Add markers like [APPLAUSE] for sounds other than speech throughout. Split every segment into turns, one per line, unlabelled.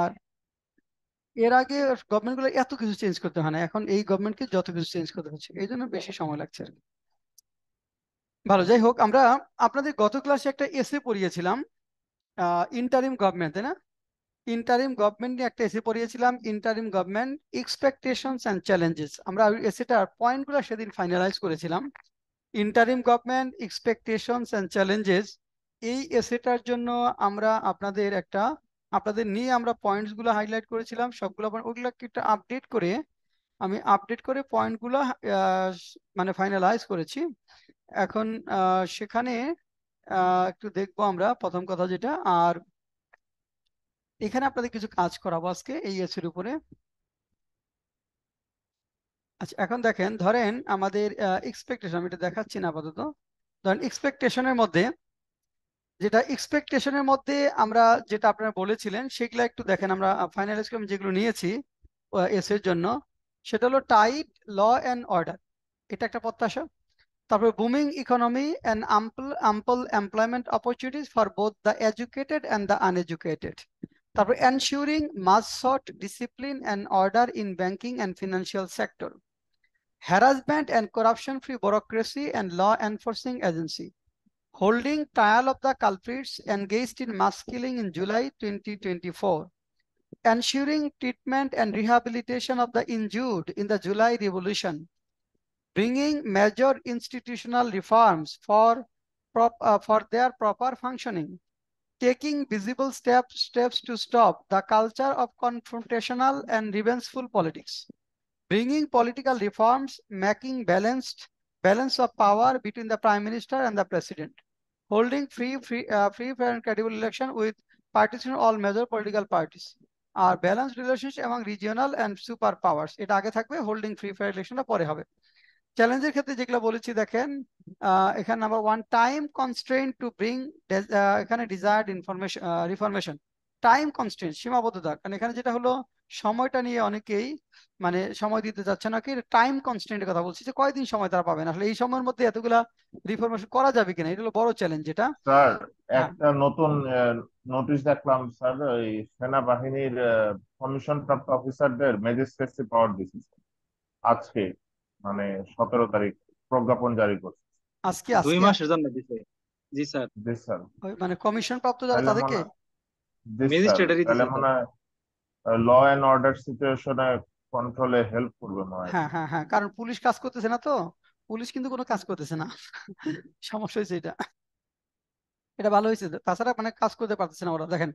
আর এর আগে গভর্নমেন্ট গুলো এত কিছু চেঞ্জ করতে হয় না এখন এই গভর্নমেন্টকে যত কিছু চেঞ্জ করতে হচ্ছে এই জন্য বেশি সময় লাগছে আর ভালো যাই হোক আমরা আপনাদের গত ক্লাসে একটা এসে পড়িয়েছিলাম ইন্টারিম গভর্নমেন্ট তাই না ইন্টারিম গভর্নমেন্ট নিয়ে একটা এসে পড়িয়েছিলাম interim government expectations and challenges আমরা এসেটার পয়েন্টগুলো সেদিন ফাইনালাইজ করেছিলাম interim government expectations and challenges এই এসেটার জন্য আমরা আপনাদের একটা আপনাদের নিয়ে আমরা পয়েন্টসগুলো হাইলাইট করেছিলাম সবগুলো ওগুলো একটা আপডেট করে আমি আপডেট করে পয়েন্টগুলো মানে ফাইনালাইজ করেছি এখন সেখানে একটু দেখবো আমরা প্রথম কথা যেটা আর এখানে আপনাদের কিছু কাজ করাবো আজকে এই এসের উপরে আচ্ছা এখন দেখেন ধরেন আমাদের এক্সপেকটেশন আমি এটা দেখাচ্ছি না আপাতত ধরেন এক্সপেকটেশনের মধ্যে যেটা এক্সপেকটেশনের মধ্যে আমরা যেটা আপনারা বলেছিলেন সেগুলো একটু দেখেন আমরা ফাইনাল করে যেগুলো নিয়েছি এস এর জন্য সেটা হলো টাইট ল অ্যান্ড অর্ডার এটা একটা প্রত্যাশা তারপরে booming economy and ample ample employment opportunities for both the educated and the uneducated তারপরে ensuring mass short discipline and order in banking and financial sector harassment and corruption free bureaucracy and law enforcing agency holding trial of the culprits engaged in mass killing in July 2024, ensuring treatment and rehabilitation of the injured in the July revolution, bringing major institutional reforms for, prop, uh, for their proper functioning, taking visible step, steps to stop the culture of confrontational and revengeful politics, bringing political reforms, making balanced balance of power between the prime minister and the president holding free, free, uh, free, and credible election with participation all major political parties. আর balance relationship এবং regional and super powers এটা আগে থাকবে holding free fire ইলেকশনটা পরে হবে চ্যালেঞ্জের ক্ষেত্রে যেগুলো বলেছি দেখেন এখানে number one time constraint to bring এখানে desired information reformation time constant সীমাবদ্ধতা কারণ এখানে যেটা হলো সময়টা নিয়ে অনেকেই মানে সময় দিতে যাচ্ছে না কি টাইম কনস্টেন্টের কথা বলছি যে কয়দিন সময় তারা পাবেন আসলে এই সময়ের মধ্যে এতগুলা রিফরমেশন করা যাবে কিনা এটা হলো বড় চ্যালেঞ্জ যেটা
স্যার একটা নতুন নোটিশ দেখলাম স্যার ওই সেনাবাহিনীর কমিশন প্রাপ্ত অফিসারদের ম্যাজিস্ট্রেসি পাওয়ার দিয়েছে আজকে মানে সতেরো তারিখ প্রজ্ঞাপন জারি করছে
আজকে দুই মাসের জন্য দিছে
জি স্যার জি স্যার
মানে কমিশন প্রাপ্ত যারা তাদেরকে
হ্যাঁ,
হ্যাঁ, হ্যাঁ, কারণ পুলিশ কাজ করতেছে না তো পুলিশ কিন্তু কোনো কাজ করতেছে না সমস্যা হয়েছে এটা এটা ভালো হয়েছে তাছাড়া মানে কাজ করতে পারতেছে না ওরা দেখেন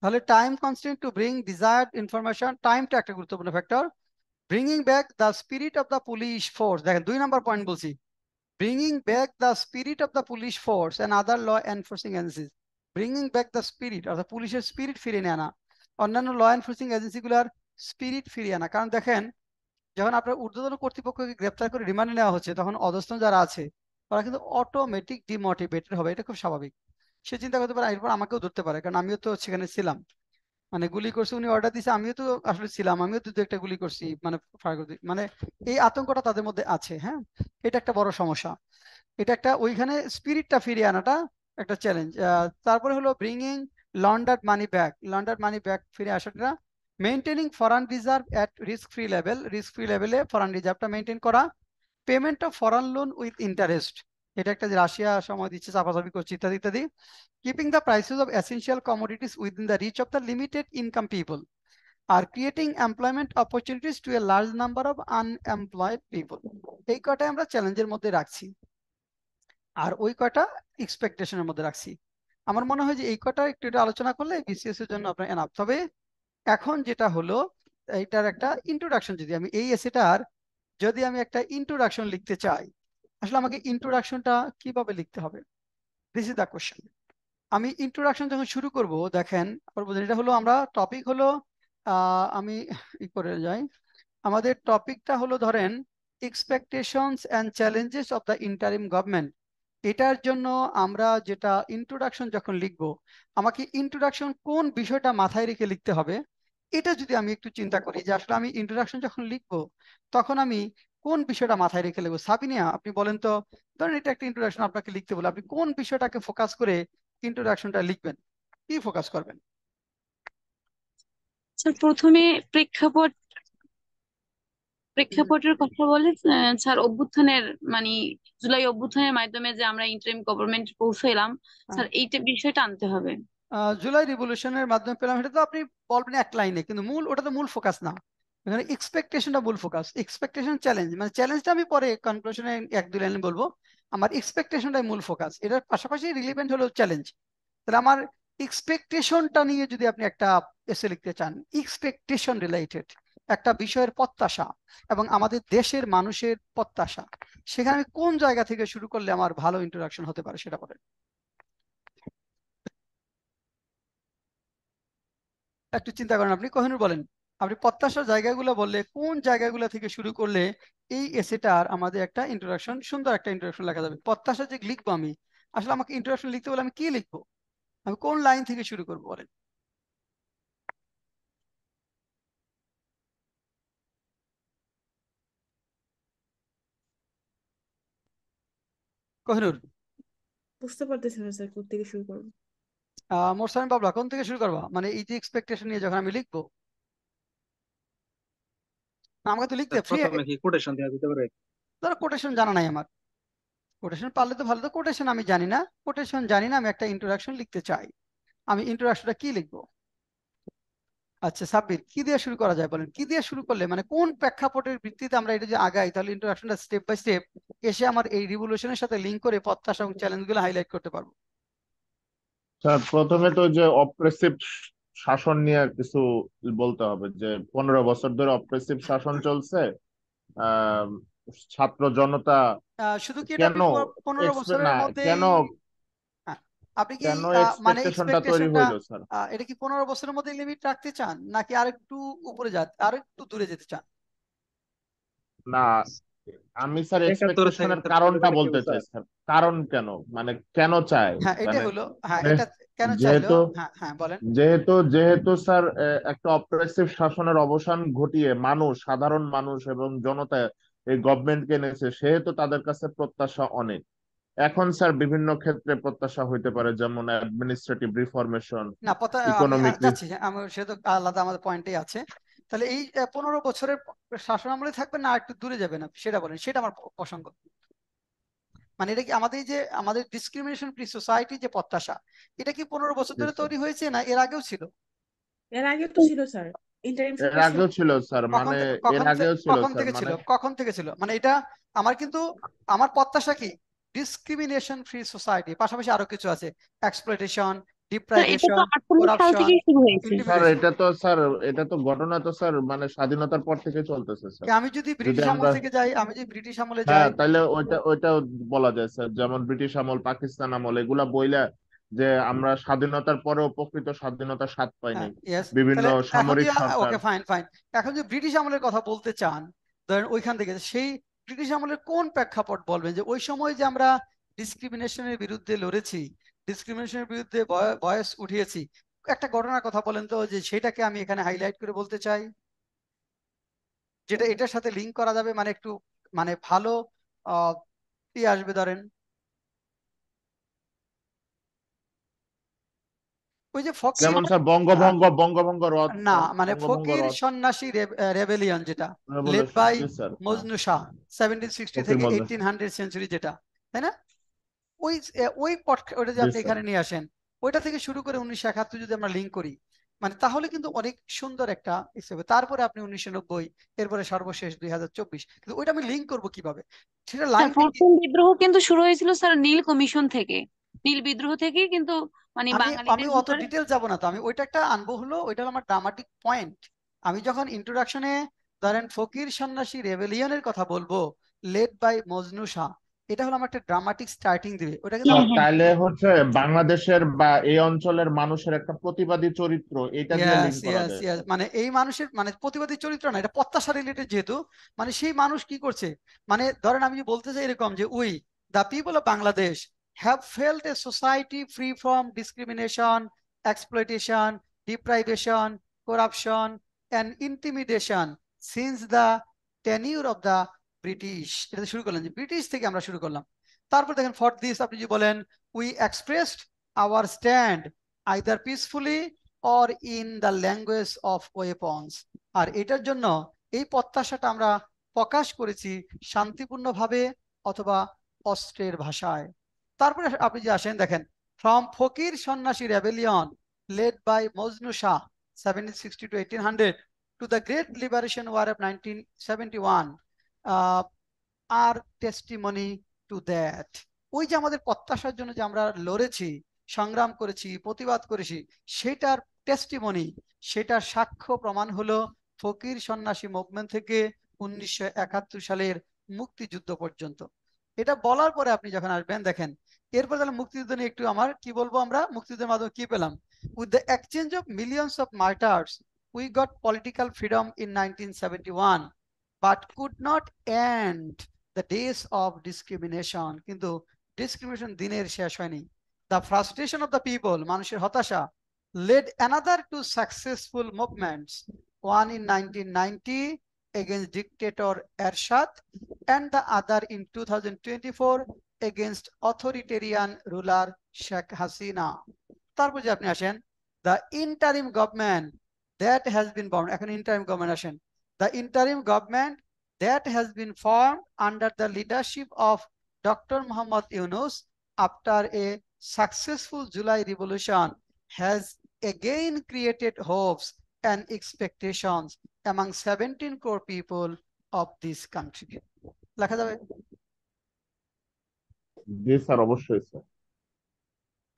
তাহলে time constant to bring desired information টাইমটা একটা গুরুত্বপূর্ণ factor bringing back the spirit of the police force দেখেন দুই নাম্বার পয়েন্ট বলছি bringing back the spirit of the police force and other law enforcing agencies bringing back the spirit অর্থাৎ পুলিশের spirit ফিরিয়ে নিয়ে আনা অন্যান্য ল এনফোর্সিং এজেন্সিগুলোর স্পিরিট ফিরিয়ে আনা কারণ দেখেন যখন আপনার ঊর্ধ্বতন কর্তৃপক্ষকে গ্রেপ্তার করে রিমান্ডে নেওয়া হচ্ছে তখন অধস্থন যারা আছে তারা কিন্তু অটোমেটিক ডিমোটিভেটেড হবে এটা খুব স্বাভাবিক সে চিন্তা করতে পারে এরপর আমাকেও ধরতে পারে কারণ আমিও তো সেখানে ছিলাম মানে গুলি করছে উনি অর্ডার দিয়েছে আমিও তো আসলে ছিলাম আমিও তো একটা গুলি করছি মানে মানে এই আতঙ্কটা তাদের মধ্যে আছে হ্যাঁ এটা একটা বড় সমস্যা এটা একটা ওইখানে স্পিরিটটা ফিরিয়ে আনাটা একটা চ্যালেঞ্জ তারপরে হলো bringing launder money back launder money back ফিরে আসাটা maintaining foreign reserve at risk free level risk free লেভেলে ফরেন রিজার্ভটা মেনটেন করা payment of foreign loan with interest এটা একটা রাশিয়া সময় দিচ্ছে চাপাচাপি করছে ইত্যাদি ইত্যাদি keeping the prices of essential commodities within the reach of the limited income people আর creating employment opportunities to a large number of unemployed people এই কটাই আমরা চ্যালেঞ্জের মধ্যে রাখছি আর ওই কয়টা এক্সপেকটেশনের মধ্যে রাখছি আমার মনে হয় যে এই কটা একটু একটু আলোচনা করলে বিসিএস এর জন্য আপনার এনাফ তবে এখন যেটা হলো এইটার একটা ইন্ট্রোডাকশন যদি আমি এই এসেটার যদি আমি একটা ইন্ট্রোডাকশন লিখতে চাই আসলে আমাকে ইন্ট্রোডাকশনটা কিভাবে লিখতে হবে দিস ইজ দ্য কোশ্চেন আমি ইন্ট্রোডাকশন যখন শুরু করব দেখেন এটা হলো আমরা টপিক হলো আমি ই করে যাই আমাদের টপিকটা হলো ধরেন expectations and challenges of the interim government এটার জন্য আমরা যেটা ইন্ট্রোডাকশন যখন লিখব আমাকে ইন্ট্রোডাকশন কোন বিষয়টা মাথায় রেখে লিখতে হবে এটা যদি আমি একটু চিন্তা করি যে আসলে আমি ইন্ট্রোডাকশন যখন লিখব তখন আমি কোন বিষয়টা মাথায় রেখে লিখবো সাবিনিয়া আপনি বলেন তো ধরেন এটা একটা ইন্ট্রোডাকশন আপনাকে লিখতে বলে আপনি কোন বিষয়টাকে ফোকাস করে ইন্ট্রোডাকশনটা লিখবেন কি ফোকাস করবেন প্রথমে প্রেক্ষাপট প্রেক্ষাপটের কথা
বলে স্যার অভ্যুত্থানের মানে জুলাই অভ্যুত্থানের মাধ্যমে যে আমরা ইন্টারিম গভর্নমেন্ট পৌঁছাইলাম হ্যাঁ। স্যার এইটা বিষয়টা আনতে হবে
জুলাই রিভলিউশনের মাধ্যমে পেলাম এটা তো আপনি বলবেন মানে এক লাইনে কিন্তু মূল ওটা তো মূল ফোকাস না এখানে এক্সপেকটেশনটা মূল ফোকাস এক্সপেকটেশন চ্যালেঞ্জ মানে চ্যালেঞ্জটা আমি পরে কনক্লুশনে এক দুই লাইনে বলবো আমার এক্সপেকটেশনটাই মূল ফোকাস এটার পাশাপাশি রিলিভেন্ট হলো চ্যালেঞ্জ তাহলে আমার এক্সপেকটেশনটা নিয়ে যদি আপনি একটা এসে লিখতে চান এক্সপেকটেশন রিলেটেড একটা বিষয়ের প্রত্যাশা এবং আমাদের দেশের মানুষের প্রত্যাশা সেখানে আমি কোন জায়গা থেকে শুরু করলে আমার ভালো ইন্ট্রোডাকশন হতে পারে সেটা বলেন একটু চিন্তা করেন আপনি কহিনুর বলেন আপনি প্রত্যাশার জায়গাগুলো বললে কোন জায়গাগুলো থেকে শুরু করলে এই এসেটার আমাদের একটা ইন্ট্রোডাকশন সুন্দর একটা ইন্ট্রোডাকশন লেখা যাবে প্রত্যাশা যে লিখবো আমি আসলে আমাকে ইন্ট্রোডাকশন লিখতে বলে আমি কি লিখবো আমি কোন লাইন থেকে শুরু করবো বলেন কহিনুর বুঝতে
পারতেছি না স্যার কোথা থেকে শুরু করব
মোর সামি বাবলা কোন থেকে শুরু করবা মানে এই যে এক্সপেকটেশন নিয়ে যখন আমি লিখবো আমাকে তো লিখতে ফ্রি নাকি কোটেশন দেওয়া যেতে পারে ধরো কোটেশন জানা নাই আমার কোটেশন পারলে তো ভালো তো কোটেশন আমি জানি না কোটেশন জানি না আমি একটা ইন্ট্রোডাকশন লিখতে চাই আমি ইন্ট্রোডাকশনটা কি লিখবো আচ্ছা সাব্বির কি দিয়ে শুরু করা যায় বলেন কি দিয়ে শুরু করলে মানে কোন প্রেক্ষাপটের ভিত্তিতে আমরা এটা যে আগাই তাহলে ইন্ট্রোডাকশনটা স্টেপ বাই স্টেপ এসে আমার এই রিভলিউশনের সাথে লিংক করে প্রত্যাশা এবং চ্যালেঞ্জগুলো হাইলাইট করতে পারবো
স্যার প্রথমে তো যে অপ্রেসিভ শাসন নিয়ে কিছু বলতে হবে যে পনেরো বছর ধরে অপ্রেসিভ শাসন চলছে ছাত্র জনতা
শুধু কি এটা কেন পনেরো বছরের মধ্যে কেন আপনি কি মানে এটা কি পনেরো বছরের মধ্যে লিমিট রাখতে চান নাকি আরেকটু উপরে যা আরেকটু দূরে যেতে চান
না আমি স্যার এক্সপেকটেশনের কারণটা মানে বলতে চাই স্যার কারণ কেন মানে কেন চাই হ্যাঁ এটা মানে হলো
হ্যাঁ এটা কেন যেহেতু হ্যাঁ, হ্যাঁ,
যেহেতু যেহেতু স্যার একটা অপ্রেসিভ শাসনের অবসান ঘটিয়ে মানুষ সাধারণ মানুষ এবং জনতা এই গভর্নমেন্টকে এনেছে সেহেতু তাদের কাছে প্রত্যাশা অনেক এখন স্যার বিভিন্ন ক্ষেত্রে প্রত্যাশা হইতে পারে যেমন অ্যাডমিনিস্ট্রেটিভ রিফরমেশন না ইকোনমিক
সে তো আলাদা আমাদের পয়েন্টেই আছে তাহলে এই পনেরো বছরের শাসন আমলে থাকবে না একটু দূরে যাবে না সেটা বলেন সেটা আমার প্রসঙ্গ মানে এটা কি আমাদের যে আমাদের ডিসক্রিমিনেশন ফ্রি সোসাইটি যে প্রত্যাশা এটা কি পনেরো বছর ধরে তৈরি হয়েছে না এর আগেও ছিল এর তো ছিল স্যার মানে কখন থেকে মানে ছিল কখন থেকে ছিল মানে এটা আমার কিন্তু আমার প্রত্যাশা কি ডিসক্রিমিনেশন ফ্রি সোসাইটি পাশাপাশি আরো কিছু আছে এক্সপ্লয়টেশন
মানে স্বাধীনতার পর থেকে চলতেছে
আমি যদি আমল থেকে যাই আমি যদি ব্রিটিশ আমলে হ্যাঁ, যাই তাহলে
ওইটা বলা যায় স্যার যেমন ব্রিটিশ আমল পাকিস্তান আমল এগুলা বইলা যে আমরা স্বাধীনতার পরে প্রকৃত স্বাধীনতার স্বাদ পাইনি হ্যাঁ, বিভিন্ন সামরিক ওকে
ফাইন ফাইন এখন যে ব্রিটিশ আমলের কথা বলতে চান ধরেন ওইখান থেকে সেই ব্রিটিশ আমলের কোন প্রেক্ষাপট বলবেন যে ওই সময় যে আমরা ডিসক্রিমিনেশনের বিরুদ্ধে লড়েছি ডিসক্রিমিনেশনের বিরুদ্ধে বয়স উঠিয়েছি একটা ঘটনার কথা বলেন তো যে সেটাকে আমি এখানে হাইলাইট করে বলতে চাই যেটা এটার সাথে লিঙ্ক করা যাবে মানে একটু মানে ভালো আসবে ধরেন ওই যে যেমন স্যার বঙ্গভঙ্গ হ্যাঁ।
বঙ্গভঙ্গ রদ না হ্যাঁ, মানে ফকির
সন্ন্যাসী রেবেলিয়ন যেটা লেড বাই মজনু শাহ থেকে সেঞ্চুরি যেটা তাই না ওই ওই ওটা যে আপনি এখানে নিয়ে আসেন ওইটা থেকে শুরু করে উনিশশো একাত্তর যদি আমরা লিঙ্ক করি মানে তাহলে কিন্তু অনেক সুন্দর একটা হিসেবে তারপরে আপনি উনিশশো নব্বই এরপরে সর্বশেষ দুই হাজার চব্বিশ কিন্তু ওইটা আমি লিঙ্ক করবো কিভাবে সেটা লাইন বিদ্রোহ কিন্তু শুরু হয়েছিল স্যার নীল কমিশন থেকে
নীল বিদ্রোহ থেকে কিন্তু মানে আমি অত
ডিটেল যাব না তো আমি ওইটা একটা আনবো হলো ওইটা আমার ড্রামাটিক পয়েন্ট আমি যখন ইন্ট্রোডাকশনে ধরেন ফকির সন্ন্যাসী রেভেলিয়নের কথা বলবো লেড বাই মজনু শাহ এটা হলো আমার একটা ড্রামাটিক স্টার্টিং দিবে ওটাকে হ্যাঁ, তাহলে
হচ্ছে বাংলাদেশের বা এই অঞ্চলের মানুষের একটা প্রতিবাদী চরিত্র এটা
মানে এই মানুষের মানে প্রতিবাদী চরিত্র না এটা প্রত্যাশা রিলেটেড যেহেতু মানে সেই মানুষ কি করছে মানে ধরেন আমি বলতে চাই এরকম যে we the people of Bangladesh have felt a society free from discrimination, exploitation, deprivation, corruption, and intimidation since the tenure of the British এটা শুরু করলাম যে ব্রিটিশ থেকে আমরা শুরু করলাম তারপর দেখেন ফর দিস আপনি যদি বলেন we expressed our stand either peacefully or in the language of weapons আর এটার জন্য এই প্রত্যাশাটা আমরা প্রকাশ করেছি শান্তিপূর্ণভাবে অথবা অস্ত্রের ভাষায় তারপরে আপনি যে আসেন দেখেন from Fakir Sannyasi rebellion led by Majnu Shah to the great liberation war of nineteen seventy আর টেস্টিমনি টু দ্যাট ওই যে আমাদের প্রত্যাশার জন্য যে আমরা লড়েছি সংগ্রাম করেছি প্রতিবাদ করেছি সেটার টেস্টিমনি সেটার সাক্ষ্য প্রমাণ হলো ফকির সন্ন্যাসী মুভমেন্ট থেকে উনিশশো সালের মুক্তিযুদ্ধ পর্যন্ত এটা বলার পরে আপনি যখন আসবেন দেখেন এরপরে তাহলে মুক্তিযুদ্ধ নিয়ে একটু আমার কি বলবো আমরা মুক্তিযুদ্ধের মাধ্যমে কি পেলাম with the exchange of millions of martyrs we got political freedom in nineteen seventy one but could not end the days of discrimination কিন্তু ডিসক্রিমিনেশন দিনের শেষ হয়নি the frustration of the people মানুষের হতাশা led another two successful movements one in nineteen ninety dictator Ershad and the other in two thousand twenty four against authoritarian ruler Sheikh Hasina. তারপর the interim government that has been formed এখন interim government the interim government that has been formed under the leadership of Dr. Muhammad Yunus after a successful July revolution has again created hopes and expectations among 17 crore people of this country.
জি sir অবশ্যই sir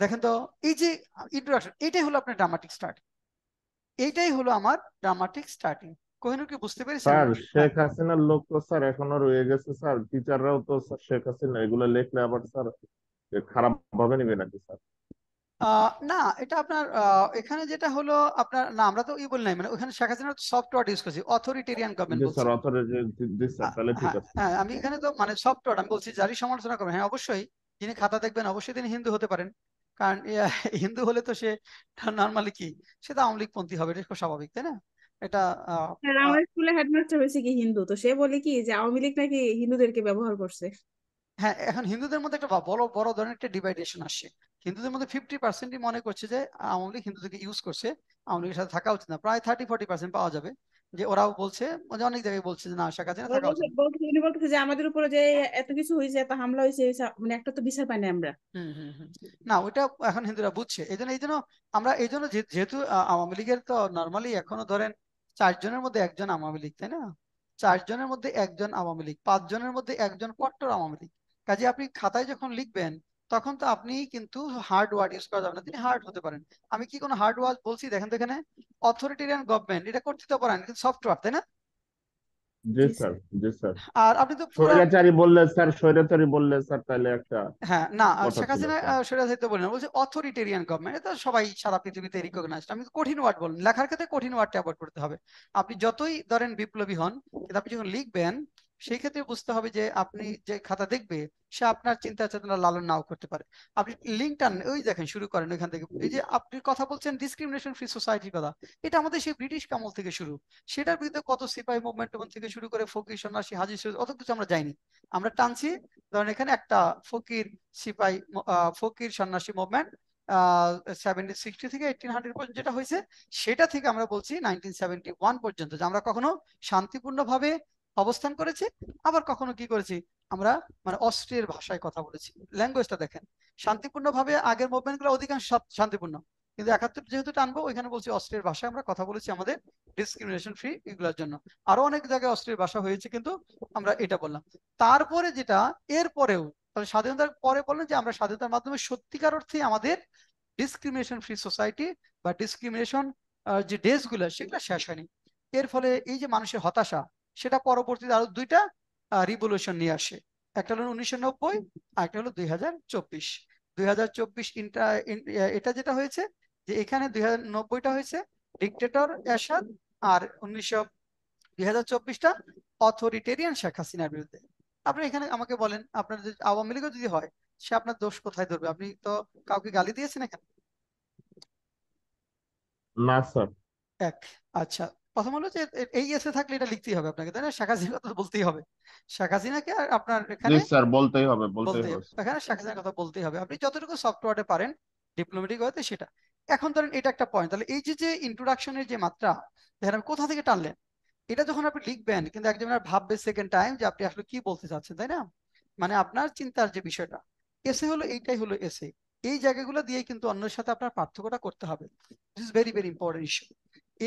দেখেন তো এই যে introduction এটাই হলো আপনার dramatic starting এইটাই হলো আমার ড্রামাটিক স্টার্টিং কোহিনুর কি বুঝতে পেরেছেন স্যার হ্যাঁ।
শেখ হাসিনার লোক তো স্যার এখনো রয়ে গেছে স্যার টিচাররাও তো স্যার শেখ হাসিনা এগুলো লেখলে আবার স্যার খারাপ ভাবে নেবে নাকি
স্যার না এটা আপনার এখানে যেটা হলো আপনার না আমরা তো ই বলি নাই মানে ওখানে শেখ হাসিনা সফটওয়্যার ইউজ করছি অথরিটেরিয়ান গভর্নমেন্ট স্যার
অথরিটেরিয়ান হ্যাঁ,
হ্যাঁ আমি এখানে তো মানে সফটওয়্যার আমি বলছি যারই সমালোচনা করবেন হ্যাঁ অবশ্যই যিনি খাতা দেখবেন অবশ্যই তিনি হিন্দু হতে পারেন কারণ হিন্দু হলে তো সে নর্মালি কি সে তো আওয়ামী লীগপন্থী হবে এটা স্বাভাবিক তাই না এটা
আমার স্কুলে হেডমাস্টার হয়েছে কি হিন্দু তো সে বলে কি যে আওয়ামী লীগ নাকি হিন্দুদেরকে ব্যবহার করছে
হ্যাঁ এখন হিন্দুদের মধ্যে একটা বড় বড় ধরনের একটা ডিভাইডেশন আসছে হিন্দুদের মধ্যে ফিফটি পার্সেন্টই মনে করছে যে আওয়ামী লীগ হিন্দুদেরকে ইউজ করছে আওয়ামী লীগের সাথে থাকা উচিত না প্রায় থার্টি ফোর্টি পার্সেন্ট পাওয়া যাবে যে ওরাও বলছে মানে অনেক জায়গায় বলছে যে না শেখ হাসিনা থাকা উচিত
উনি বলতেছে যে আমাদের উপরে যে এত কিছু হইছে এত হামলা হইছে মানে একটা তো বিচার পাই না আমরা
না ওটা এখন হিন্দুরা বুঝছে এই জন্য এই জন্য আমরা এই জন্য যেহেতু আওয়ামী লীগের তো নর্মালি এখনো ধরেন চারজনের মধ্যে একজন আওয়ামী লীগ তাই না চারজনের মধ্যে একজন আওয়ামী লীগ পাঁচজনের মধ্যে একজন কট্টর আওয়ামী লীগ কাজে আপনি খাতায় যখন লিখবেন তখন তো আপনি কিন্তু হার্ড ওয়ার্ড ইউজ করা যাবে না তিনি হার্ড হতে পারেন আমি কি কোনো হার্ড ওয়ার্ড বলছি দেখেন তো এখানে অথরিটেরিয়ান গভর্নমেন্ট এটা তো পারেন কিন্তু সফটওয়্যার তাই না আপনি হ্যাঁ না সবাই সারা পৃথিবীতে কঠিন ওয়ার্ড লেখার ক্ষেত্রে কঠিন ওয়ার্ডটা করতে হবে আপনি যতই ধরেন বিপ্লবী হন আপনি যখন লিখবেন সেই ক্ষেত্রে বুঝতে হবে যে আপনি যে খাতা দেখবে সে আপনার চিন্তা চেতনা লালন নাও করতে পারে আপনি লিঙ্ক টান ওই দেখেন শুরু করেন ওইখান থেকে এই যে আপনি কথা বলছেন ডিসক্রিমিনেশন ফ্রি সোসাইটির কথা এটা আমাদের সেই ব্রিটিশ কামল থেকে শুরু সেটার বিরুদ্ধে কত সিপাহী মুভমেন্ট থেকে শুরু করে ফকির সন্ন্যাসী হাজির অত কিছু আমরা যাইনি আমরা টানছি ধরেন এখানে একটা ফকির সিপাহী Fakir Sannyasi movement seventy sixty থেকে এইটিন হান্ড্রেড পর্যন্ত যেটা হয়েছে সেটা থেকে আমরা বলছি নাইনটিন সেভেন্টি ওয়ান পর্যন্ত যে আমরা কখনো শান্তিপূর্ণভাবে অবস্থান করেছি আবার কখনো কি করেছি আমরা মানে অস্ট্রিয়ার ভাষায় কথা বলেছি ল্যাঙ্গুয়েজটা দেখেন শান্তিপূর্ণ ভাবে আগের মুভমেন্ট গুলো অধিকাংশ শান্তিপূর্ণ কিন্তু একাত্তর যেহেতু টানবো ওইখানে বলছি অস্ট্রিয়ার ভাষায় আমরা কথা বলেছি আমাদের ডিসক্রিমিনেশন ফ্রি এগুলোর জন্য আরো অনেক জায়গায় অস্ট্রিয়ার ভাষা হয়েছে কিন্তু আমরা এটা বললাম তারপরে যেটা এরপরেও তাহলে স্বাধীনতার পরে বললেন যে আমরা স্বাধীনতার মাধ্যমে সত্যিকার অর্থে আমাদের ডিসক্রিমিনেশন ফ্রি সোসাইটি বা ডিসক্রিমিনেশন যে ডেসগুলো সেগুলো শেষ হয়নি এর ফলে এই যে মানুষের হতাশা সেটা পরবর্তীতে আরো দুইটা রিভলিউশন নিয়ে আসে একটা হলো উনিশশো নব্বই আর একটা হলো দুই হাজার এটা যেটা হয়েছে যে এখানে দুই হাজার হয়েছে ডিকটেটর অ্যাসাদ আর উনিশশো দুই চব্বিশটা অথরিটেরিয়ান শেখ হাসিনার বিরুদ্ধে আপনি এখানে আমাকে বলেন আপনার যদি আওয়ামী লীগও যদি হয় সে আপনার দোষ কোথায় ধরবে আপনি তো কাউকে গালি দিয়েছেন এখানে না স্যার এক আচ্ছা প্রথম হলো যে এই এসে থাকলে এটা লিখতেই হবে আপনাকে তাই না শেখ হাসিনার কথা বলতেই হবে শেখ হাসিনাকে আপনার এখানে স্যার
বলতেই হবে বলতেই হবে
এখানে শেখ হাসিনার কথা বলতেই হবে আপনি যতটুকু সফটওয়্যারে পারেন ডিপ্লোমেটিক হতে সেটা এখন ধরেন এটা একটা পয়েন্ট তাহলে এই যে যে ইন্ট্রোডাকশনের যে মাত্রা দেখেন আপনি কোথা থেকে টানলেন এটা যখন আপনি লিখবেন কিন্তু একজন ভাববে সেকেন্ড টাইম যে আপনি আসলে কি বলতে চাচ্ছেন তাই না মানে আপনার চিন্তার যে বিষয়টা এসে হলো এইটাই হলো এসে এই জায়গাগুলো দিয়ে কিন্তু অন্যের সাথে আপনার পার্থক্যটা করতে হবে this is very very important issue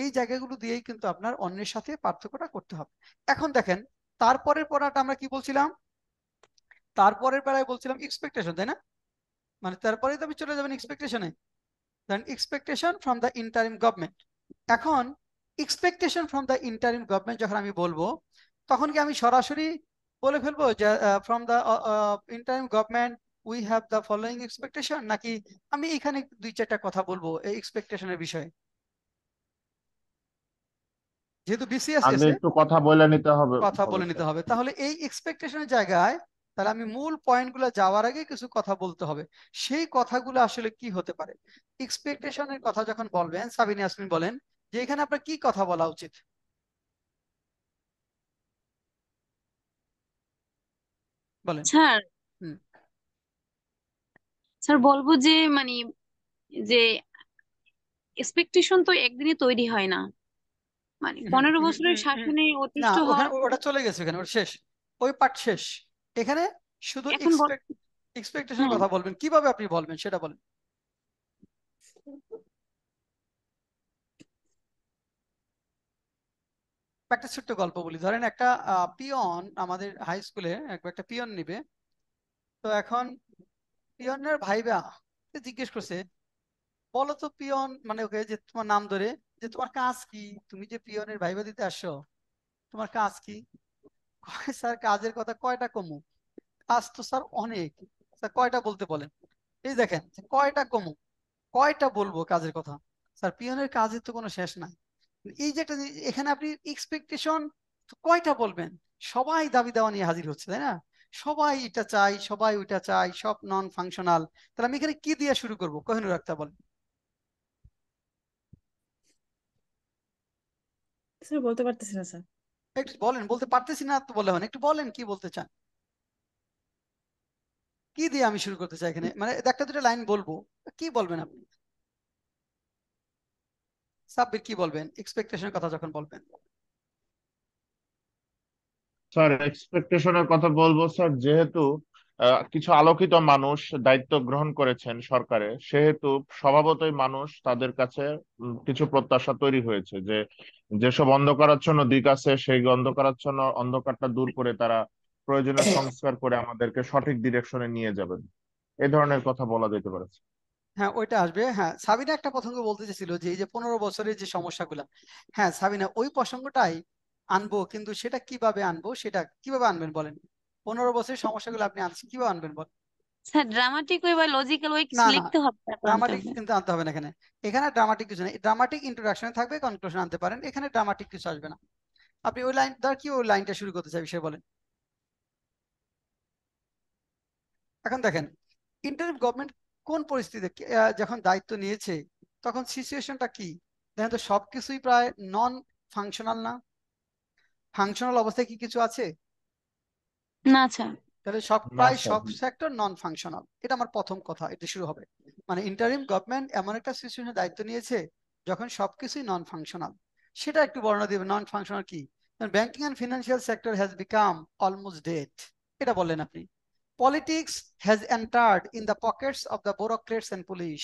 এই জায়গাগুলো দিয়েই কিন্তু আপনার অন্যের সাথে পার্থক্যটা করতে হবে এখন দেখেন তারপরের পড়াটা আমরা কি বলছিলাম তারপরের পাড়ায় বলছিলাম এক্সপেকটেশন তাই না মানে তারপরেই তো আপনি চলে যাবেন এক্সপেকটেশনে then expectation from the interim government এখন expectation from the interim government যখন আমি বলবো তখন কি আমি সরাসরি বলে ফেলবো যে from the interim government we have the following expectation নাকি আমি এখানে দুই চারটা কথা বলবো এই এক্সপেকটেশনের বিষয়ে যেহেতু বিসিএস আগে একটু
কথা বলে নিতে হবে কথা বলে নিতে হবে
তাহলে এই এক্সপেকটেশনের জায়গায় তাহলে আমি মূল পয়েন্টগুলো যাওয়ার আগে কিছু কথা বলতে হবে সেই কথাগুলো আসলে কি হতে পারে এক্সপেকটেশনের কথা যখন বলবেন সাবিনা ইয়াসমিন বলেন যে এখানে আপনার কি কথা বলা উচিত বলেন স্যার স্যার বলবো যে মানে
যে এক্সপেকটেশন তো একদিনই তৈরি হয় না
মানে পনেরো বছরের শাসনে
অতিষ্ঠ হওয়ার
ওটা চলে গেছে এখানে ওর শেষ ওই পাঠ শেষ এখানে শুধু এক্সপেকটেশন কথা বলবেন কিভাবে আপনি বলবেন সেটা বলেন একটা ছোট্ট গল্প বলি ধরেন একটা পিয়ন আমাদের হাই স্কুলে একটা পিয়ন নিবে তো এখন পিয়নের ভাইবা জিজ্ঞেস করছে বলো তো পিয়ন মানে ওকে যে তোমার নাম ধরে যে তোমার কাজ কি তুমি যে পিয়নের ভাইবা দিতে আসো তোমার কাজ কি স্যার কাজের কথা কয়টা কমু কাজ তো স্যার অনেক স্যার কয়টা বলতে বলেন এই দেখেন কয়টা কমু কয়টা বলবো কাজের কথা স্যার পিয়নের কাজের তো কোনো শেষ নাই এই যে একটা এখানে আপনি এক্সপেকটেশন কয়টা বলবেন সবাই দাবি দেওয়া নিয়ে হাজির হচ্ছে তাই না সবাই এটা চাই সবাই ওইটা চাই সব নন ফাংশনাল তাহলে আমি এখানে কি দিয়ে শুরু করবো কহিনুর রাখতে বলেন স্যার বলতে পারতেছি না স্যার একটু বলেন বলতে পারতেছি না তো বলে হন একটু বলেন কি বলতে চান কি দিয়ে আমি শুরু করতে চাই এখানে মানে একটা দুটো লাইন বলবো কি বলবেন আপনি সাব্বির কি বলবেন এক্সপেকটেশন কথা যখন বলবেন
স্যার এক্সপেকটেশনের কথা বলবো স্যার যেহেতু কিছু আলোকিত মানুষ দায়িত্ব গ্রহণ করেছেন সরকারে সেহেতু স্বভাবতই মানুষ তাদের কাছে কিছু প্রত্যাশা তৈরি হয়েছে যে যেসব অন্ধকারাচ্ছন্ন দিক আছে সেই অন্ধকারাচ্ছন্ন অন্ধকারটা দূর করে তারা প্রয়োজনীয় [COUGHS] সংস্কার করে আমাদেরকে সঠিক ডিরেকশনে নিয়ে যাবেন এ ধরনের কথা বলা যেতে পারে
হ্যাঁ ওইটা আসবে হ্যাঁ সাবিনা একটা প্রসঙ্গ বলতে চেয়েছিল যে এই যে পনেরো বছরের যে সমস্যাগুলা হ্যাঁ সাবিনা ওই প্রসঙ্গটাই আনবো কিন্তু সেটা কিভাবে আনবো সেটা কিভাবে আনবেন বলেন পনেরো বছরের সমস্যাগুলো আপনি আনছেন কিভাবে আনবেন বল
এখানে এখন
দেখেন গভর্নমেন্ট কোন পরিস্থিতিতে যখন দায়িত্ব নিয়েছে তখন সিচুয়েশনটা কি দেখেন তো সবকিছুই প্রায় নন ফাংশনাল না ফাংশনাল অবস্থায় কি কিছু আছে আচ্ছা তাহলে সব প্রায় আচ্ছা। সব সেক্টর নন ফাংশনাল এটা আমার প্রথম কথা এটা শুরু হবে মানে ইন্টারিম গভর্নমেন্ট এমন একটা সিচুয়েশনে দায়িত্ব নিয়েছে যখন সবকিছুই নন ফাংশনাল সেটা একটু বর্ণনা দিবে নন ফাংশনাল কি banking and financial sector has become almost dead এটা বললেন আপনি politics has entered in the pockets of the bureaucrats and police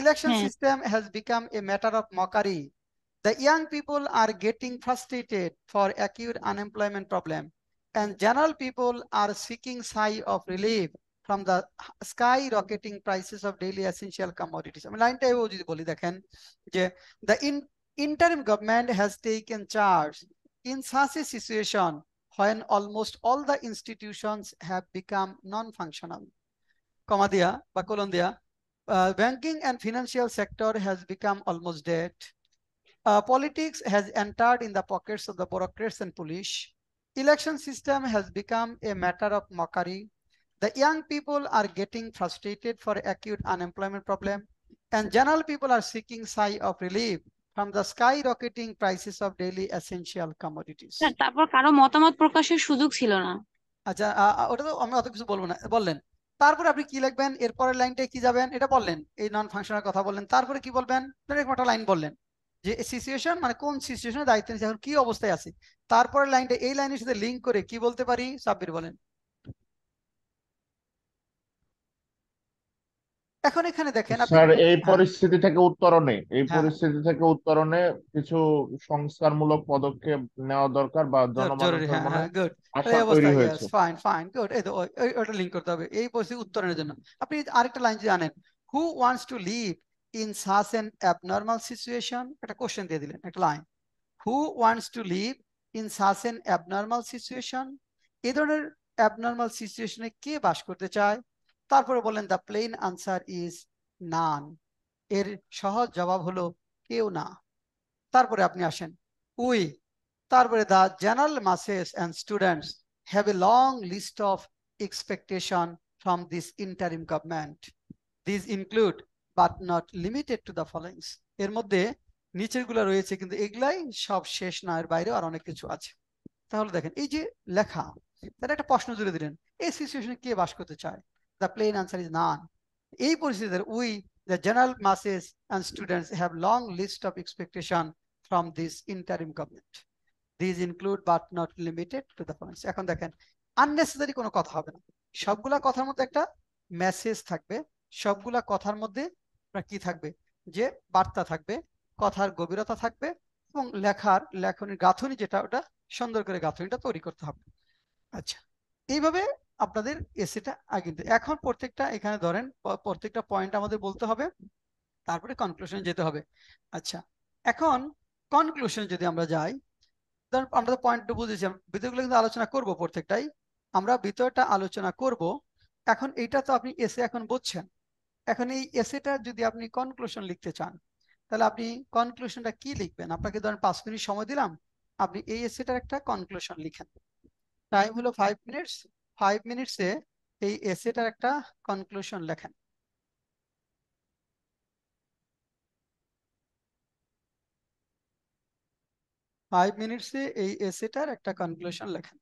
election system has become a matter of mockery the young people are getting frustrated for acute unemployment problem and general people are seeking sigh of relief from the skyrocketing prices of daily essential commodities. I mean, line the in, interim government has taken charge in such a situation when almost all the institutions have become non-functional. Comma uh, banking and financial sector has become almost dead. Uh, politics has entered in the pockets of the bureaucrats and police. Election system has become a matter of mockery. The young people are getting frustrated for acute unemployment problem and general people are seeking sigh of relief from the skyrocketing prices of daily essential commodities. তারপর কারো মতামত প্রকাশের সুযোগ ছিল না। আচ্ছা ওটা তো আমি অত কিছু বলবো না বললেন তারপরে আপনি কি লিখবেন এরপরের লাইনটা কি যাবেন এটা বললেন এই নন ফাংশনাল কথা বললেন তারপরে কি বলবেন একটা লাইন বললেন যে সিচুয়েশন মানে কোন সিচুয়েশনে দায়িত্ব নিচ্ছে এখন কি অবস্থায় আছে তারপরে লাইনটা এই লাইনের সাথে লিঙ্ক করে কি বলতে পারি সাব্বির বলেন এখন এখানে দেখেন স্যার এই হ্যাঁ।
পরিস্থিতি থেকে উত্তরণে এই হ্যাঁ। পরিস্থিতি থেকে উত্তরণে কিছু সংস্কারমূলক পদক্ষেপ নেওয়া দরকার বা হ্যাঁ, জনমানুষের মনে আশা তৈরি হয়েছে
ওটা করতে হবে এই পরিস্থিতি উত্তরণের জন্য আপনি আরেকটা লাইন জানেন who wants to live in such an abnormal situation একটা কোশ্চেন দিয়ে দিলেন একটা line who wants to live in such an abnormal situation এ ধরনের অ্যাবনর্মাল সিচুয়েশনে কে বাস করতে চায় তারপরে বলেন the plain answer is none এর সহজ জবাব হলো কেউ না তারপরে আপনি আসেন উই তারপরে the general masses and students have a long list of expectation from this interim government this include but not limited to the followings এর মধ্যে নিচেরগুলো রয়েছে কিন্তু এগুলাই সব শেষ না এর বাইরেও আর অনেক কিছু আছে তাহলে দেখেন এই যে লেখা তারা একটা প্রশ্ন জুড়ে দিলেন এই সিচুয়েশনে কে বাস করতে চায় the plain answer is none এই পরিস্থিতিতে we the general masses and students have long list of expectation from this interim government this include but not limited to the followings এখন দেখেন আননেসেসারি কোনো কথা হবে না সবগুলা কথার মধ্যে একটা মেসেজ থাকবে সবগুলা কথার মধ্যে কি থাকবে যে বার্তা থাকবে কথার গভীরতা থাকবে এবং লেখার লেখনের গাঁথনি যেটা ওটা সুন্দর করে গাঁথনিটা তৈরি করতে হবে আচ্ছা এইভাবে আপনাদের এসিটা আগে এখন প্রত্যেকটা এখানে ধরেন প্রত্যেকটা পয়েন্ট আমাদের বলতে হবে তারপরে কনক্লুশন যেতে হবে আচ্ছা এখন কনক্লুশন যদি আমরা যাই ধরেন আমরা তো পয়েন্টটা বুঝেছি ভিতরগুলো কিন্তু আলোচনা করব প্রত্যেকটাই আমরা ভিতরটা আলোচনা করব এখন এইটা তো আপনি এসে এখন বুঝছেন এখন এই এসেটার যদি আপনি কনক্লুশন লিখতে চান তাহলে আপনি কনক্লুশনটা কি লিখবেন আপনাকে ধরেন পাঁচ মিনিট সময় দিলাম আপনি এই এসেটার একটা কনক্লুশন লিখেন টাইম হলো ফাইভ মিনিটস ফাইভ মিনিটসে এই এসেটার একটা কনক্লুশন লেখেন ফাইভ মিনিটসে এই এসেটার একটা কনক্লুশন লেখেন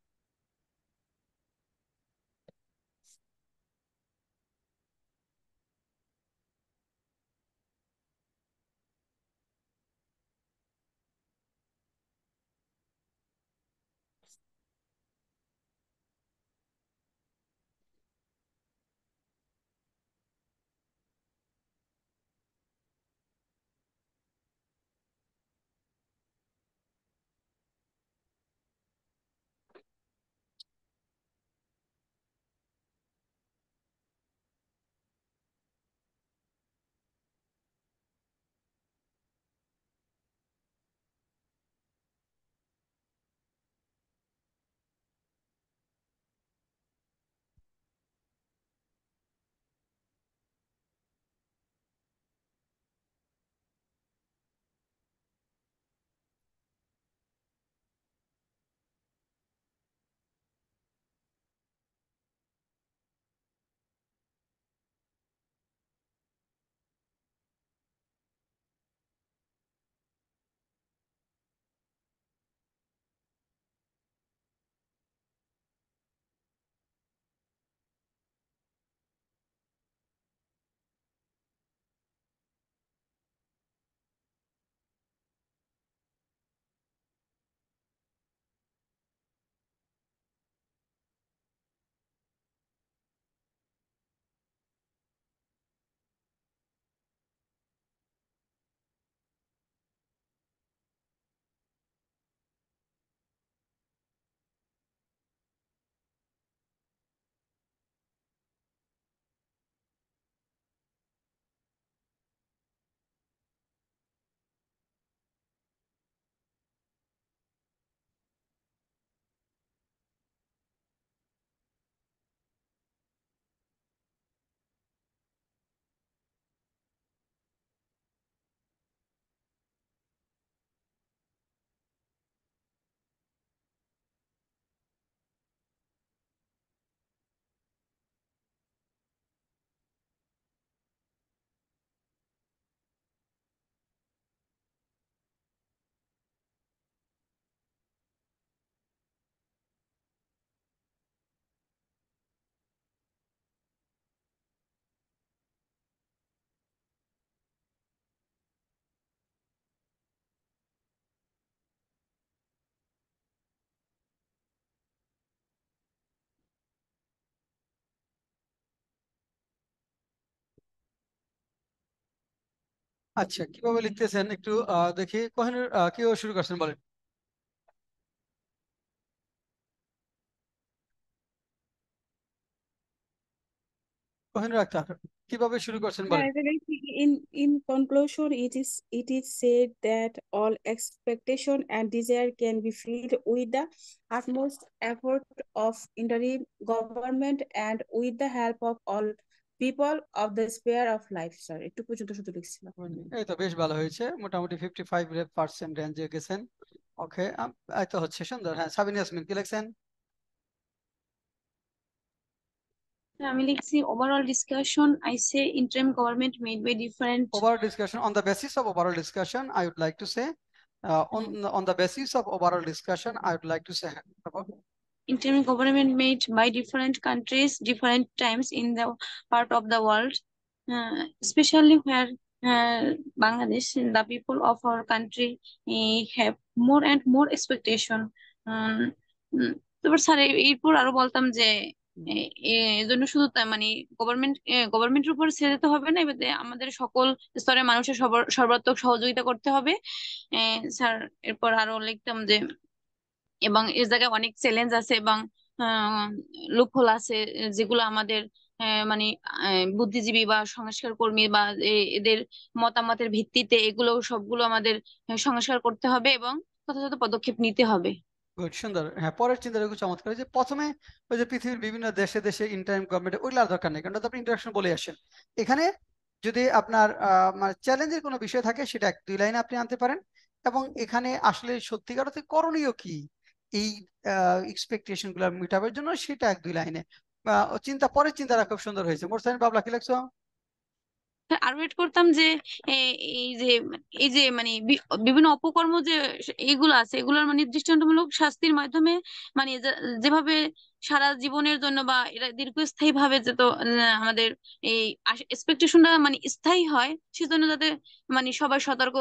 আচ্ছা কিভাবে লিখতেছেন একটু দেখি কোহিনুর কি শুরু করছেন বলেন কিভাবে শুরু করছেন
in in it it is said that of interim government and with the help of all people of the sphere of life sir একটু পর্যন্ত শুধু লিখছিলাম
এই তো বেশ ভালো হয়েছে মোটামুটি 55% রেঞ্জে গেছেন ওকে এই তো হচ্ছে সুন্দর হ্যাঁ সাবিনা ইয়াসমিন কি লিখছেন
হ্যাঁ, আমি লিখছি overall discussion I say interim government
made by different overall discussion on the basis of overall discussion I would like to say on on the basis of overall discussion I would like to say
interim government made by different countries different times in the part of the world, uh, especially where uh, Bangladesh, and the people of our country uh, have more and more expectation. um sir এরপর আরো বলতাম যে জন্য শুধু মানে government গভর্নমেন্টের উপর ছেড়ে দিতে হবে না এবারে আমাদের সকল স্তরের মানুষের সর্বাত্মক সহযোগিতা করতে হবে স্যার এরপর আরো লিখতাম যে এবং এ জায়গায় অনেক চ্যালেঞ্জ আছে এবং লুপহোল আছে যেগুলো আমাদের মানে বুদ্ধিজীবী বা সংস্কার কর্মী বা এদের মতামতের ভিত্তিতে এগুলো সবগুলো আমাদের সংস্কার করতে হবে এবং যথাযথ পদক্ষেপ নিতে হবে
গুড সুন্দর হ্যাঁ পরের চিন্তাটা খুব চমৎকার যে প্রথমে ওই যে পৃথিবীর বিভিন্ন দেশে দেশে ইন্টারিম গভর্নমেন্ট ওইগুলো দরকার নেই কারণ আপনি ইন্টারাকশন বলে আসেন এখানে যদি আপনার মানে চ্যালেঞ্জের কোনো বিষয় থাকে সেটা এক দুই লাইনে আপনি আনতে পারেন এবং এখানে আসলে সত্যিকার অর্থে করণীয় কি এই এক্সপেকটেশন গুলা মিটাবার জন্য সেটা এক দুই লাইনে চিন্তা পরে চিন্তাটা খুব সুন্দর হয়েছে মোরসানি বাবলা কি লাগছো
আর ওয়েট করতাম যে এই যে এই যে মানে বিভিন্ন অপকর্ম যে আছে এগুলোর মানে দৃষ্টান্তমূলক শাস্তির মাধ্যমে মানে যেভাবে সারা জীবনের জন্য বা এটা দীর্ঘস্থায়ী ভাবে যেত আমাদের এই এক্সপেকটেশনটা মানে স্থায়ী হয় সেজন্য যাতে মানে সবাই সতর্ক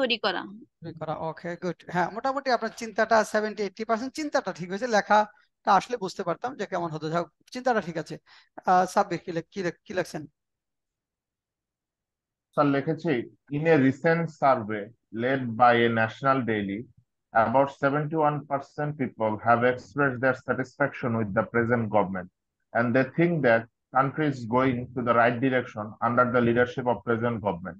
তৈরি করা
হ্যাঁ, মোটামুটি আপনার চিন্তাটা সেভেন্টি পার্সেন্ট চিন্তাটা ঠিক হয়েছে লেখা আসলে বুঝতে পারতাম যে কেমন হতো যাক চিন্তাটা ঠিক আছে সাব্বির কি কি কি লিখেছি
in a recent survey led by a national daily about seventy one percent people have express their satisfaction with the present government and they think that country is going to the right direction under leadership of present government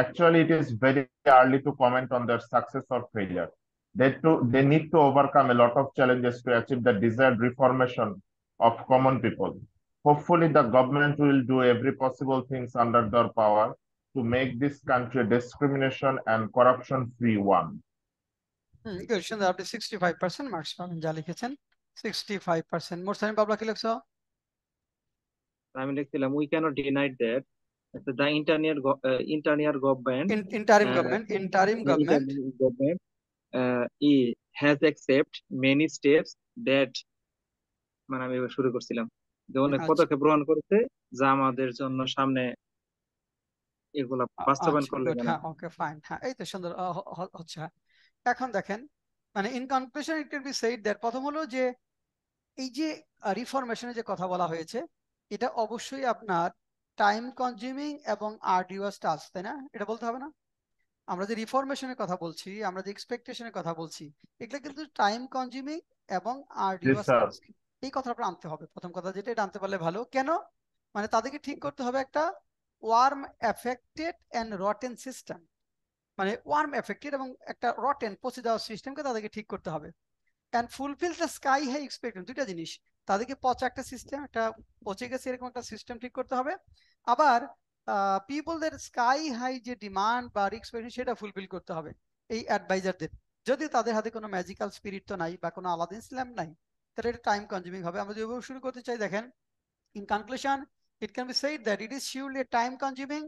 actually it is very early to comment on their success or failure they to they need to overcome a lot of challenges to achieve the desired reformation of common people hopefully the government will do every possible things under their power to make this country a discrimination and corruption free one
good সুন্দর আপনি 65% marks পাবেন যা 65% মোরসানি বাবলা কি লিখছো আমি লিখছিলাম the interior uh,
uh, uh মানে আমি শুরু করছিলাম যে অনেক আচ্ছা। পদক্ষেপ গ্রহণ করেছে যা আমাদের জন্য সামনে
এগুলা বাস্তবায়ন করলে ওকে ফাইন হ্যাঁ এই তো সুন্দর হ্যাঁ। এখন দেখেন মানে in conclusion it can be said that প্রথম হলো যে এই যে রিফরমেশনের যে কথা বলা হয়েছে এটা অবশ্যই আপনার টাইম কনজিউমিং এবং আর্ডিওয়াস টাস্ক তাই না এটা বলতে হবে না আমরা যে রিফরমেশনের কথা বলছি আমরা যে এক্সপেকটেশনের কথা বলছি এগুলো কিন্তু টাইম কনজিউমিং এবং আর্ডিওয়াস টাস্ক এই কথাটা আপনার আনতে হবে প্রথম কথা যেটা এটা আনতে পারলে ভালো কেন মানে তাদেরকে ঠিক করতে হবে একটা worm affected and rotten system মানে ওয়ার্ম এফেক্টেড এবং একটা রটেন পচে দেওয়া সিস্টেমকে তাদেরকে ঠিক করতে হবে and fulfil the sky high expectation দুইটা জিনিস তাদেরকে পচা একটা সিস্টেম একটা পচে গেছে এরকম একটা সিস্টেম ঠিক করতে হবে আবার পিপলদের স্কাই হাই যে ডিমান্ড বা রিক্সপেকটেশন সেটা ফুলফিল করতে হবে এই অ্যাডভাইজারদের যদি তাদের হাতে কোনো ম্যাজিক্যাল স্পিরিট তো নাই বা কোনো আলাদা ইসলাম নাই তাহলে এটা টাইম কনজিউমিং হবে আমরা যদি শুরু করতে চাই দেখেন in conclusion it can be said that it is surely time consuming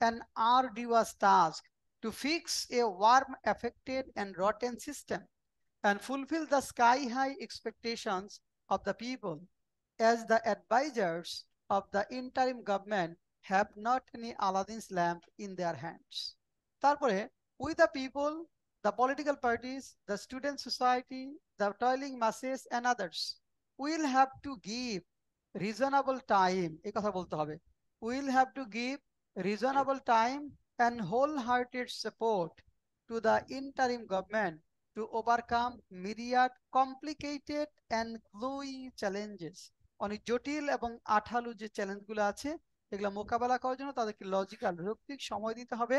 and arduous task to fix a worm affected and rotten system and fulfil the sky high expectations of the people as the advisors of the interim government have not any Aladdin's lamp in their hands. তারপরে with the people, the political parties, the student society, the toiling masses and others we will have to give reasonable time we will have to give reasonable time and wholehearted support to the interim government to overcome myriad complicated and gluey challenges অনেক জটিল এবং আঠালো যে চ্যালেঞ্জগুলো আছে এগুলো মোকাবেলা করার জন্য তাদেরকে লজিক্যাল যৌক্তিক সময় দিতে হবে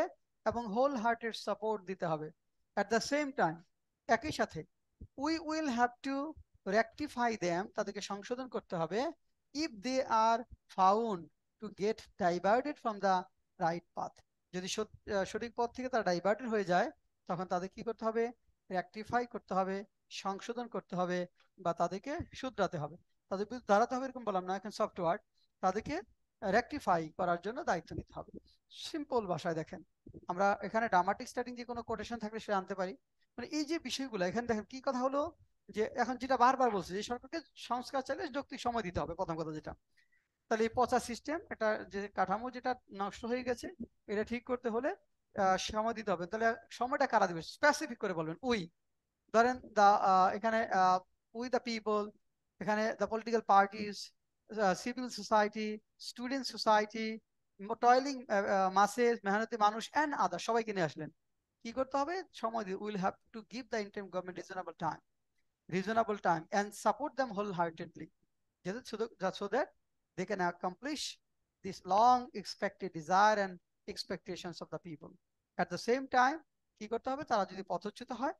এবং হোল হার্টেড সাপোর্ট দিতে হবে অ্যাট দ্য সেম টাইম একই সাথে we will have to rectify them তাদেরকে সংশোধন করতে হবে if they are found to get diverted from the right path যদি সঠিক পথ থেকে তারা ডাইভার্টেড হয়ে যায় তখন তাদের কি করতে হবে রেকটিফাই করতে হবে সংশোধন করতে হবে বা তাদেরকে শুধরাতে হবে তাদের বিরুদ্ধে দাঁড়াতে হবে এরকম বললাম না এখন সফটওয়্যার তাদেরকে রেকটিফাই করার জন্য দায়িত্ব নিতে হবে সিম্পল ভাষায় দেখেন আমরা এখানে ড্রামাটিক স্টার্টিং যে কোনো কোটেশন থাকলে সেটা আনতে পারি মানে এই যে বিষয়গুলো এখানে দেখেন কি কথা হলো যে এখন যেটা বারবার বলছে যে সরকারকে সংস্কার চাইলে যৌক্তিক সময় দিতে হবে প্রথম কথা যেটা তাহলে এই পচা সিস্টেম এটা যে কাঠামো যেটা নষ্ট হয়ে গেছে এটা ঠিক করতে হলে সময় দিতে হবে তাহলে সময়টা কারা দিবে স্পেসিফিক করে বলবেন উই ধরেন দা এখানে উই দ্য পিপল এখানে the political parties civil society student society toiling masses মেহনতি মানুষ অ্যান্ড আদার সবাইকে নিয়ে আসলেন কি করতে হবে সময় দিয়ে will have to give the inter government reasonable time reasonable time and support them whole heartedly যাতে so that they can accomplish this long expected desire and expectations of the people at the same time কি করতে হবে তারা যদি পথচ্যুত হয়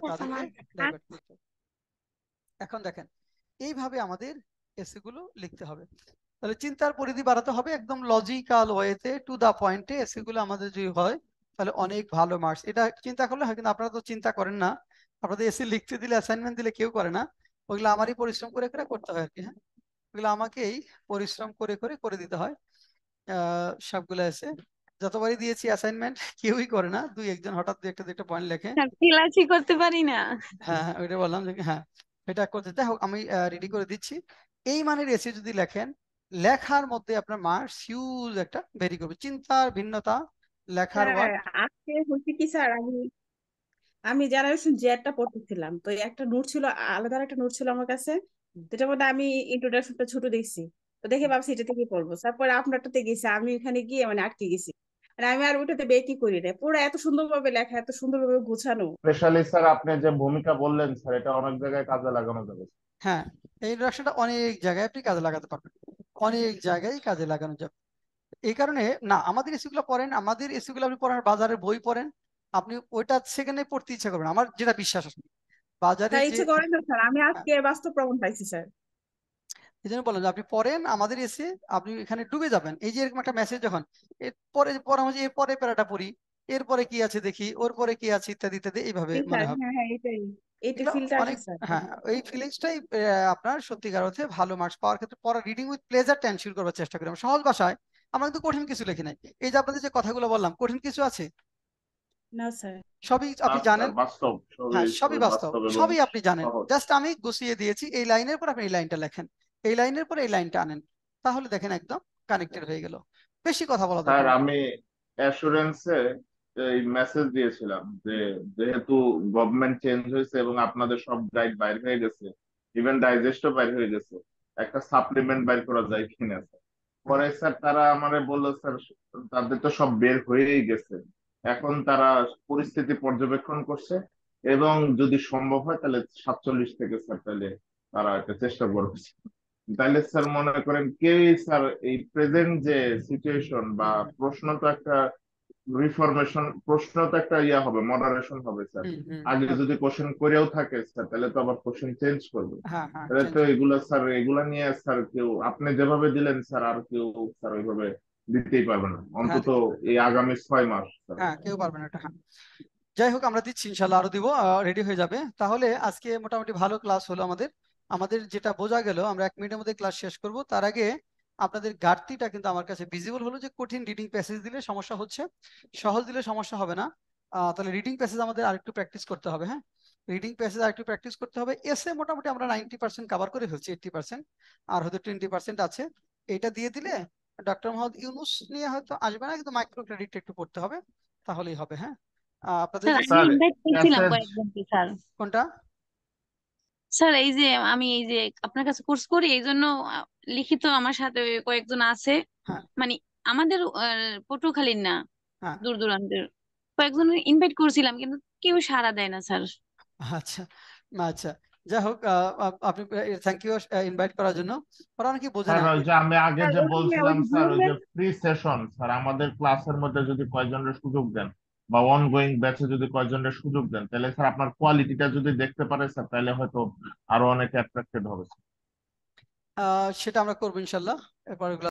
তাদেরকে এখন দেখেন এইভাবে আমাদের এসি গুলো লিখতে হবে তাহলে চিন্তার পরিধি বাড়াতে হবে একদম লজিক্যাল ওয়েতে টু দা পয়েন্টে এসি গুলো আমাদের যদি হয় তাহলে অনেক ভালো মার্কস এটা চিন্তা করলে হয় কিন্তু আপনারা তো চিন্তা করেন না আপনাদের এসি লিখতে দিলে অ্যাসাইনমেন্ট দিলে কেউ করে না ওগুলো আমারই পরিশ্রম করে করে করতে হয় আর কি হ্যাঁ ওগুলো আমাকেই পরিশ্রম করে করে করে দিতে হয় সবগুলো এসে যতবারই দিয়েছি অ্যাসাইনমেন্ট কেউই করে না দুই একজন হঠাৎ একটা দুইটা পয়েন্ট লেখে হ্যাঁ, করতে পারি না হ্যাঁ, হ্যাঁ ওইটা বললাম যে হ্যাঁ এটা করতে আমি রেডি করে দিচ্ছি এই মানের এসে যদি লেখেন লেখার মধ্যে আপনার মার্কস হিউজ একটা ভেরি করবে চিন্তার ভিন্নতা লেখার হ্যাঁ, আজকে হচ্ছে কি স্যার আমি আমি
জেনারেশন পড়তেছিলাম তো একটা নোট ছিল আলাদা একটা নোট ছিল আমার কাছে যেটা মধ্যে আমি ইন্ট্রোডাকশনটা ছোট দেখছি তো দেখে ভাবছি এটা থেকে পড়বো তারপরে আপনারটাতে গেছি আমি এখানে গিয়ে মানে আটকে গেছি আর আমি আর ওটাতে বেকি করি না পুরো এত সুন্দরভাবে লেখা এত সুন্দরভাবে গোছানো
স্পেশালি স্যার আপনি যে ভূমিকা বললেন স্যার এটা অনেক জায়গায় কাজে লাগানো যাবে
হ্যাঁ এই ইন্ট্রোডাকশনটা অনেক জায়গায় আপনি কাজে লাগাতে পারবেন অনেক জায়গায় কাজে লাগানো যাবে এই কারণে না আমাদের এসিগুলো পড়েন আমাদের এসিগুলো আপনি পড়েন বাজারে বই পড়েন আপনি ওইটা সেখানে পড়তে ইচ্ছা করবেন আমার যেটা বিশ্বাস আছে বাজারে ইচ্ছে করেন না স্যার আমি আজকে বাস্তব প্রমাণ পাইছি স্যার এই জন্য বললাম যে আপনি পড়েন আমাদের এসে আপনি এখানে ডুবে যাবেন এই যে এরকম একটা মেসেজ যখন এরপরে পড়া হচ্ছে এরপরে প্যারাটা পড়ি এরপরে কি আছে দেখি ওর পরে কি আছে ইত্যাদি ইত্যাদি এইভাবে মনে হবে
হ্যাঁ,
হ্যাঁ, হ্যাঁ আপনার সত্যিকার অর্থে ভালো মার্কস পাওয়ার ক্ষেত্রে পড়া রিডিং উইথ প্লেজারটা এনশিওর করার চেষ্টা করি সহজ ভাষায় আমরা কিন্তু কঠিন কিছু লিখি নাই এই যে আপনাদের যে কথাগুলো বললাম কঠিন কিছু আছে হ্যাঁ, সবই আপনি জানেন হ্যাঁ সবই বাস্তব সবই আপনি জানেন জাস্ট আমি গুছিয়ে দিয়েছি এই লাইনের পর আপনি এই লাইনটা লেখেন এই লাইনের পর এই লাইনটা আনেন তাহলে দেখেন একদম কানেক্টেড হয়ে গেল বেশি কথা বলা স্যার আমি
অ্যাসুরেন্সে এই মেসেজ দিয়েছিলাম যে যেহেতু গভর্নমেন্ট চেঞ্জ হয়েছে এবং আপনাদের সব ডাইট বাইর হয়ে গেছে ইভেন ডাইজেস্টও বাইর হয়ে গেছে একটা সাপ্লিমেন্ট বাইর করা যায় কিনা স্যার পরে স্যার তারা আমারে বললো স্যার তাদের তো সব বের হয়েই গেছে এখন তারা পরিস্থিতি পর্যবেক্ষণ করছে এবং যদি সম্ভব হয় তাহলে সাতচল্লিশ থেকে স্যার তাহলে তারা একটা চেষ্টা করবে তাহলে স্যার মনে করেন কে স্যার এই প্রেজেন্ট যে সিচুয়েশন বা প্রশ্ন তো একটা রিফরমেশন প্রশ্ন তো একটা ইয়া হবে মডারেশন হবে স্যার আগে যদি কোশ্চেন করেও থাকে স্যার তাহলে তো আবার কোশ্চেন চেঞ্জ করবে
হ্যাঁ, হ্যাঁ, তাহলে তো
এগুলো স্যার এগুলা নিয়ে স্যার কেউ আপনি যেভাবে দিলেন স্যার আর কেউ স্যার ওইভাবে দিতেই পারবে না হ্যাঁ। অন্তত এই আগামী ছয় মাস
হ্যাঁ কেউ পারবে না যাই হোক আমরা দিচ্ছি ইনশাল্লাহ আরো দিব রেডি হয়ে যাবে তাহলে আজকে মোটামুটি ভালো ক্লাস হলো আমাদের আমাদের যেটা বোঝা গেল আমরা এক মিনিটের মধ্যে ক্লাস শেষ করব তার আগে আপনাদের ঘাটতিটা কিন্তু আমার কাছে ভিজিবল হলো যে কঠিন রিডিং প্যাসেজ দিলে সমস্যা হচ্ছে সহজ দিলে সমস্যা হবে না তাহলে রিডিং প্যাসেজ আমাদের আরেকটু প্র্যাকটিস করতে হবে হ্যাঁ রিডিং প্যাসেজ আরেকটু প্র্যাকটিস করতে হবে এসে মোটামুটি আমরা নাইনটি পার্সেন্ট কভার করে ফেলছি এইটটি পার্সেন্ট আর হয়তো টোয়েন্টি পার্সেন্ট আছে এটা দিয়ে দিলে ডক্টর মোহাম্মদ ইউনুস নিয়ে হয়তো আসবে না কিন্তু মাইক্রো ক্রেডিট একটু পড়তে হবে তাহলেই হবে হ্যাঁ আপনাদের কোনটা
স্যার এই যে আমি এই যে আপনার কাছে কোর্স করি এই জন্য লিখিত আমার সাথে কয়েকজন আছে হ্যাঁ। মানে আমাদের আহ, না হ্যাঁ। দূর দূরান্তের কয়েকজন ইনভাইট করছিলাম কিন্তু কেউ সাড়া দেয় না স্যার
আচ্ছা আচ্ছা যাই হোক আহ, আপনি থ্যাংক ইউ ইনভাইট করার জন্য ওরা অনেকে বোঝে না যে
আমি আগে যে বলছিলাম স্যার ওই যে ফ্রি সেশন স্যার আমাদের ক্লাসের মধ্যে যদি কয়জনের সুযোগ দেন বা অনগোয়িং ব্যাচে যদি কয়েকজনের সুযোগ দেন তাহলে স্যার আপনার কোয়ালিটিটা যদি দেখতে পারে স্যার তাহলে হয়তো আরো অনেক অ্যাট্রাক্টেড হবে
সেটা আমরা করবো ইনশাল্লাহ